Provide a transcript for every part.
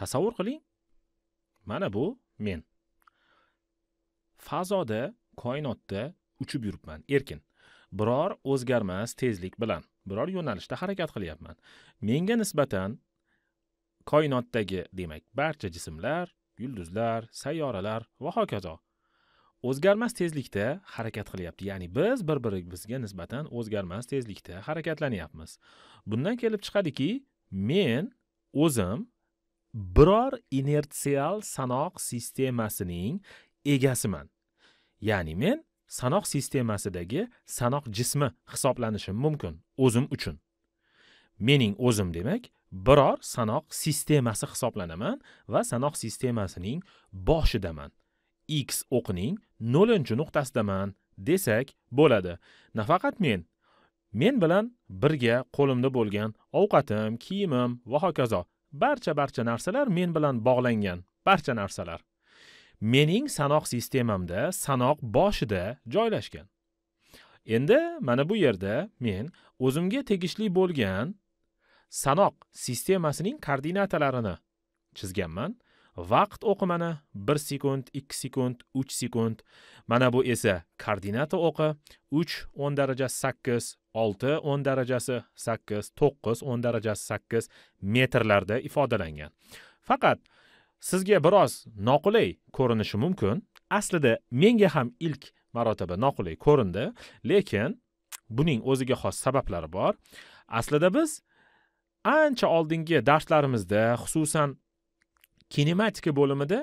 tasavvur qiling mana bu men fazoda koinotda uchib yuribman erkin biror o'zgarmas tezlik bilan biror yo'nalishda harakat qilyapman menga nisbatan koinotdagi demak barcha jismlar yulduzlar sayyoralar va hokazo o'zgarmas tezlikda harakat qilyapti ya'ni biz bir birimizga nisbatan o'zgarmas tezlikda harakatlanyapmiz bundan kelib chiqadiki men o'zim biror inertsial sanoq sistemasining egasiman ya'ni men sanoq sistemasidagi sanoq jismi hisoblanishim mumkin o'zim uchun mening o'zim demak biror sanoq sistemasi hisoblanaman va sanoq sistemasining boshidaman x o'qining 0 nuqtasidaman desak bo'ladi nafaqat men men bilan birga qo'limda bo'lgan ovqatim kiyimim va hokazo barcha barcha narsalar men bilan bog'langan barcha narsalar mening sanoq sistemamda sanoq boshida joylashgan endi mana bu yerda men o'zimga tegishli bo'lgan sanoq sistemasining koordinatalarini chizganman vaqt o'qimani 1 sekund 2 sekund 3 sekund mana bu esa koordinata o'qi 3 10 daraja 8 6 10 darajasi 8 9 10 darajasi 8 metrlarda ifodalangan faqat sizga biroz noqulay ko'rinishi mumkin aslida menga ham ilk marotaba noqulay ko'rindi lekin buning o'ziga xos sabablari bor aslida biz ancha oldingi darslarimizda xususan kinematika bo'limida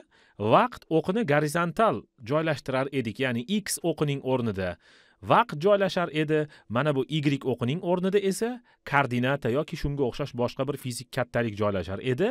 vaqt o'qini gorizontal joylashtirar edik ya'ni x o'qining o'rnida vaqt joylashar edi mana bu y o'qining o'rnida esa koordinata yoki shunga o'xshash boshqa bir fizik kattalik joylashar edi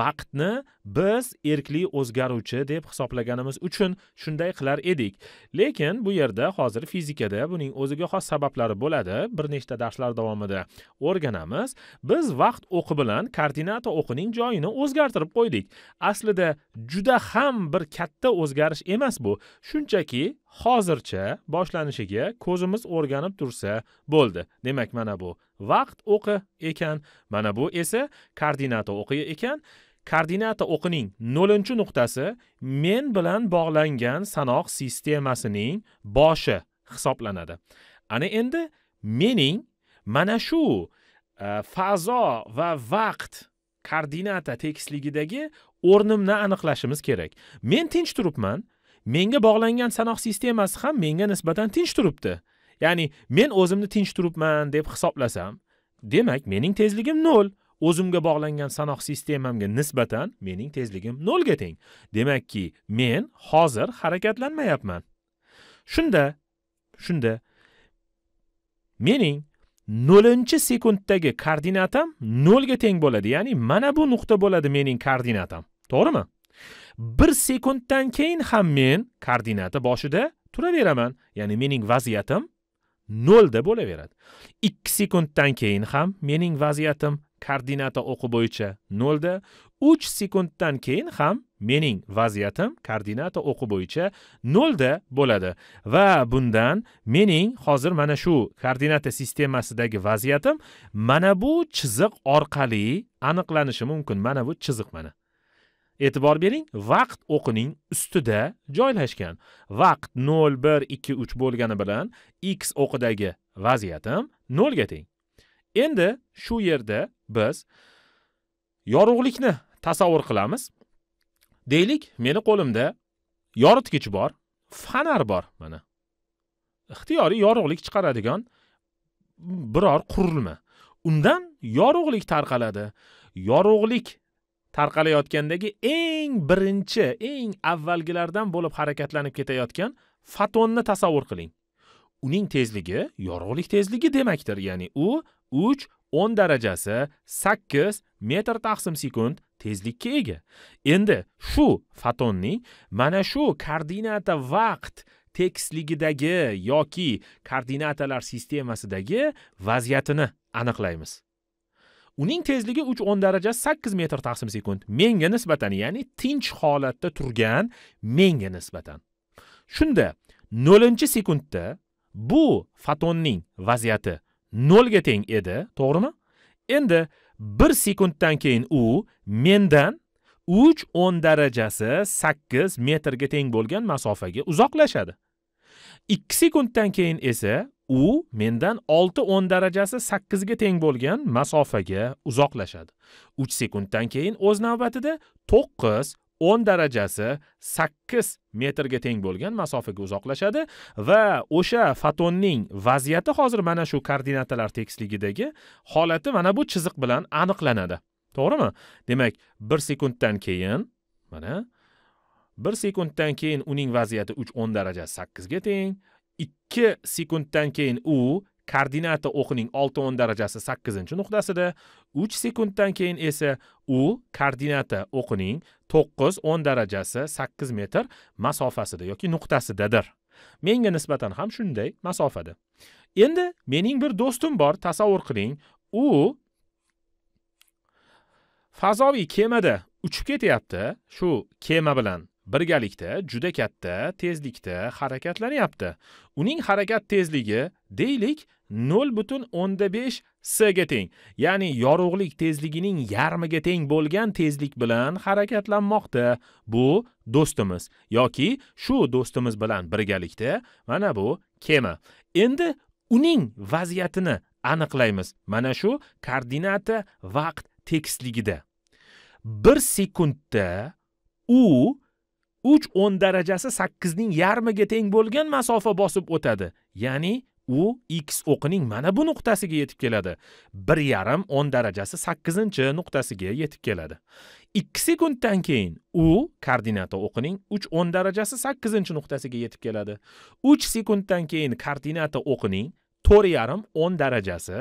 vaqtni biz erkli o'zgaruvchi deb hisoblaganimiz uchun shunday qilar edik lekin bu yerda hozir fizikada buning o'ziga xos sabablari bo'ladi bir nechta darslar davomida o'rganamiz biz vaqt o'qi bilan koordinata o'qining joyini o'zgartirib qo'ydik aslida juda ham bir katta o'zgarish emas bu shunchaki hozircha boshlanishiga ko'zimiz o'rganib tursa bo'ldi demak mana bu vaqt o'qi ekan mana bu esa koordinata o'qi ekan koordinata o'qining 0 nuqtasi men bilan bog'langan sanoq sistemasining boshi hisoblanadi ana endi mening mana shu e, fazo va vaqt koordinata tekisligidagi o'rnimni aniqlashimiz kerak men tinch turibman menga bog'langan sanoq sistemasi ham menga nisbatan tinch turibdi ya'ni men o'zimni tinch turibman deb hisoblasam demak mening tezligim nol o'zimga bog'langan sanoq sistemamga nisbatan mening tezligim nolga teng demakki men hozir harakatlanmayapman shunda shunda mening nolinchi sekunddagi koordinatam nolga teng bo'ladi ya'ni mana bu nuqta bo'ladi mening koordinatam to'g'rimi 1 sekunddan keyin ham men koordinata boshida turaveraman ya'ni mening vaziyatim nolda bo'laveradi ikki sekunddan keyin ham mening vaziyatim koordinata o'qi bo'yicha nolda uch sekunddan keyin ham mening vaziyatim koordinata o'qi bo'yicha nolda bo'ladi va bundan mening hozir mana shu koordinata sistemasidagi vaziyatim mana bu chiziq orqali aniqlanishi mumkin mana bu chiziq mana e'tibor bering vaqt o'qining ustida joylashgan vaqt 0 1 2 3 bo'lgani bilan x o'qidagi vaziyatim 0 ga teng endi shu yerda biz yorug'likni tasavvur qilamiz deylik meni qo'limda yoritgich bor fonar bor mana ixtiyoriy yorug'lik chiqaradigan biror qurilma undan yorug'lik tarqaladi yorug'lik tarqalayotgandagi eng birinchi eng avvalgilardan bo'lib harakatlanib ketayotgan fotonni tasavvur qiling uning tezligi yorug'lik tezligi demakdir ya'ni u uch o'n darajasi sakkiz metr taqsim sekund tezlikka ega endi shu fotonning mana shu koordinata vaqt tekisligidagi yoki koordinatalar sistemasidagi vaziyatini aniqlaymiz uning tezligi 3-10 daraja 8 metr taqsim sekund menga nisbatan ya'ni tinch holatda turgan menga nisbatan shunda 0 sekundda bu fotonning vaziyati 0 ga teng edi to'g'rimi endi 1 sekunddan keyin u mendan 3-10 darajasi 8 metrga teng bo'lgan masofaga uzoqlashadi 2 sekunddan keyin esa u mendan olti o'n darajasi sakkizga teng bo'lgan masofaga uzoqlashadi uch sekunddan keyin o'z navbatida to'qqiz o'n darajasi sakkiz metrga teng bo'lgan masofaga uzoqlashadi va o'sha fotonning vaziyati hozir mana shu koordinatalar tekisligidagi holati mana bu chiziq bilan aniqlanadi to'g'rimi demak bir sekunddan keyin mana bir sekunddan keyin uning vaziyati uch o'n daraja sakkizga teng ikki sekunddan keyin u koordinata o'qining olti o'n darajasi sakkizinchi nuqtasida uch sekunddan keyin esa u koordinata o'qining to'qqiz o'n darajasi sakkiz metr masofasida yoki nuqtasidadir menga nisbatan ham shunday masofada endi mening bir do'stim bor tasavvur qiling u fazoviy kemada uchib ketyapti shu kema bilan birgalikda juda katta tezlikda harakatlanyapti uning harakat tezligi deylik 0.15 s ga teng ya'ni yorug'lik tezligining yarmiga teng bo'lgan tezlik bilan harakatlanmoqda bu do'stimiz yoki shu do'stimiz bilan birgalikda mana bu kema endi uning vaziyatini aniqlaymiz mana shu koordinata vaqt tekisligida 1 sekundda u uch o'n darajasi sakkizning yarmiga teng bo'lgan masofa bosib o'tadi ya'ni u x o'qining mana bu nuqtasiga yetib keladi bir yarim o'n darajasi sakkizinchi nuqtasiga yetib keladi ikki sekunddan keyin u koordinata o'qining uch o'n darajasi sakkizinchi nuqtasiga yetib keladi uch sekunddan keyin koordinata o'qining to'rt yarim o'n darajasi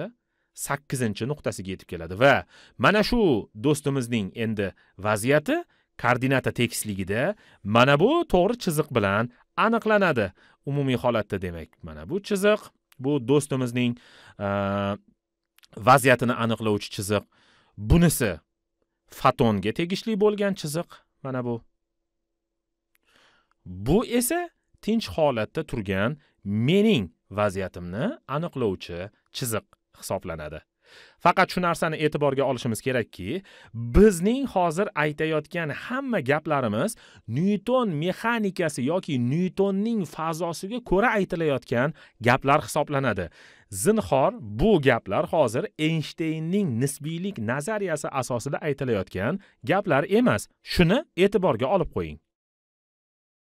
sakkizinchi nuqtasiga yetib keladi va mana shu do'stimizning endi vaziyati koordinata tekisligida mana bu to'g'ri chiziq bilan aniqlanadi umumiy holatda demak mana bu chiziq bu do'stimizning e, vaziyatini aniqlovchi chiziq bunisi fotonga tegishli bo'lgan chiziq mana bu bu esa tinch holatda turgan mening vaziyatimni aniqlovchi chiziq hisoblanadi faqat shu narsani e'tiborga olishimiz kerakki bizning hozir aytayotgan hamma gaplarimiz nyuton mexanikasi yoki nyutonning fazosiga ko'ra aytilayotgan gaplar hisoblanadi zinhor bu gaplar hozir eynshteynning nisbiylik nazariyasi asosida aytilayotgan gaplar emas shuni e'tiborga olib qo'ying